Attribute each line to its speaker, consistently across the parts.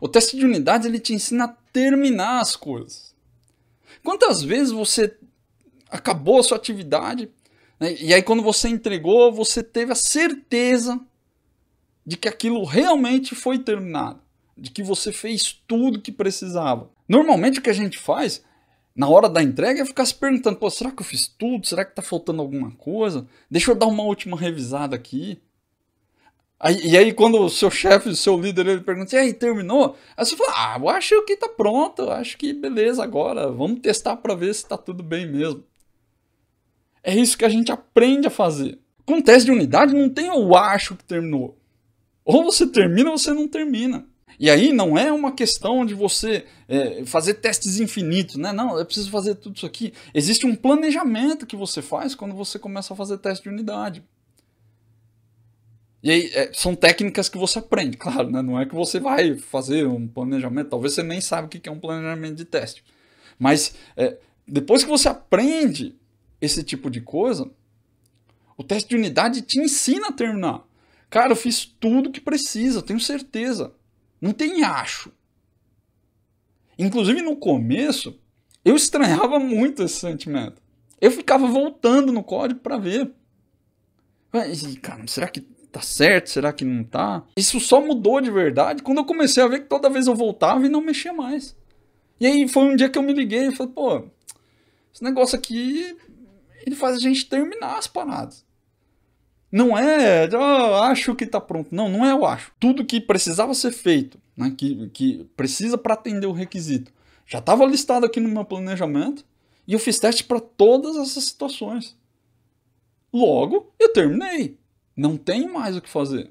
Speaker 1: O teste de unidades ele te ensina a terminar as coisas. Quantas vezes você acabou a sua atividade né, e aí quando você entregou, você teve a certeza de que aquilo realmente foi terminado, de que você fez tudo que precisava. Normalmente o que a gente faz na hora da entrega é ficar se perguntando: será que eu fiz tudo? Será que está faltando alguma coisa? Deixa eu dar uma última revisada aqui. Aí, e aí quando o seu chefe, o seu líder, ele pergunta, e aí, terminou? Aí você fala, ah, eu acho que tá pronto, eu acho que beleza agora, vamos testar para ver se tá tudo bem mesmo. É isso que a gente aprende a fazer. Com teste de unidade não tem eu acho que terminou. Ou você termina ou você não termina. E aí não é uma questão de você é, fazer testes infinitos, né? Não, é preciso fazer tudo isso aqui. Existe um planejamento que você faz quando você começa a fazer teste de unidade. E aí, é, são técnicas que você aprende, claro, né? Não é que você vai fazer um planejamento, talvez você nem saiba o que é um planejamento de teste. Mas é, depois que você aprende esse tipo de coisa, o teste de unidade te ensina a terminar. Cara, eu fiz tudo que precisa, tenho certeza. Não tem acho. Inclusive no começo, eu estranhava muito esse sentimento. Eu ficava voltando no código para ver. Mas, cara, será que tá certo? Será que não tá? Isso só mudou de verdade quando eu comecei a ver que toda vez eu voltava e não mexia mais. E aí foi um dia que eu me liguei e falei, pô, esse negócio aqui, ele faz a gente terminar as paradas. Não é, eu acho que tá pronto. Não, não é eu acho. Tudo que precisava ser feito, né, que, que precisa para atender o requisito, já estava listado aqui no meu planejamento e eu fiz teste para todas essas situações. Logo, eu terminei não tem mais o que fazer.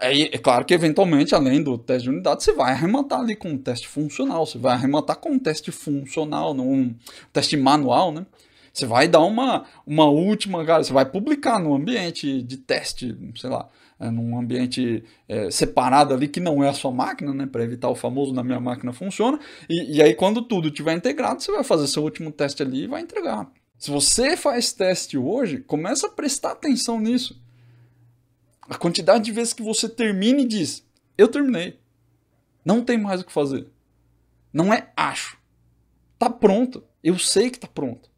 Speaker 1: É, é, claro que, eventualmente, além do teste de unidade, você vai arrematar ali com um teste funcional, você vai arrematar com um teste funcional, num teste manual, né? Você vai dar uma, uma última, cara, você vai publicar no ambiente de teste, sei lá, é, num ambiente é, separado ali que não é a sua máquina, né? Para evitar o famoso na minha máquina funciona. E, e aí, quando tudo estiver integrado, você vai fazer seu último teste ali e vai entregar. Se você faz teste hoje, começa a prestar atenção nisso. A quantidade de vezes que você termina e diz: Eu terminei. Não tem mais o que fazer. Não é acho. Tá pronto. Eu sei que tá pronto.